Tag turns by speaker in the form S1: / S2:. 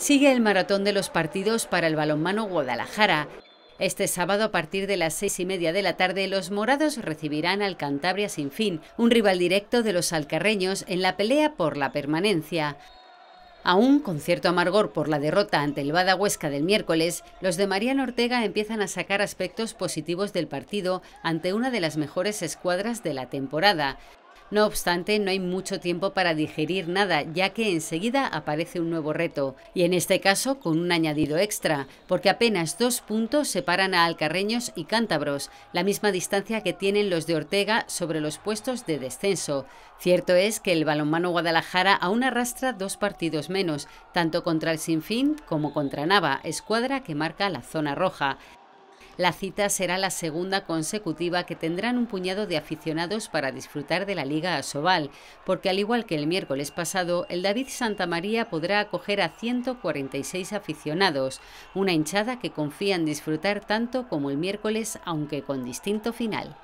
S1: Sigue el maratón de los partidos para el balonmano Guadalajara. Este sábado a partir de las seis y media de la tarde los morados recibirán al Cantabria sin fin, un rival directo de los alcarreños en la pelea por la permanencia. Aún con cierto amargor por la derrota ante el Bada Huesca del miércoles, los de Mariano Ortega empiezan a sacar aspectos positivos del partido ante una de las mejores escuadras de la temporada. No obstante, no hay mucho tiempo para digerir nada, ya que enseguida aparece un nuevo reto, y en este caso con un añadido extra, porque apenas dos puntos separan a alcarreños y cántabros, la misma distancia que tienen los de Ortega sobre los puestos de descenso. Cierto es que el balonmano Guadalajara aún arrastra dos partidos menos, tanto contra el Sinfín como contra Nava, escuadra que marca la zona roja. La cita será la segunda consecutiva que tendrán un puñado de aficionados para disfrutar de la Liga Asobal, porque al igual que el miércoles pasado, el David Santa María podrá acoger a 146 aficionados, una hinchada que confía en disfrutar tanto como el miércoles, aunque con distinto final.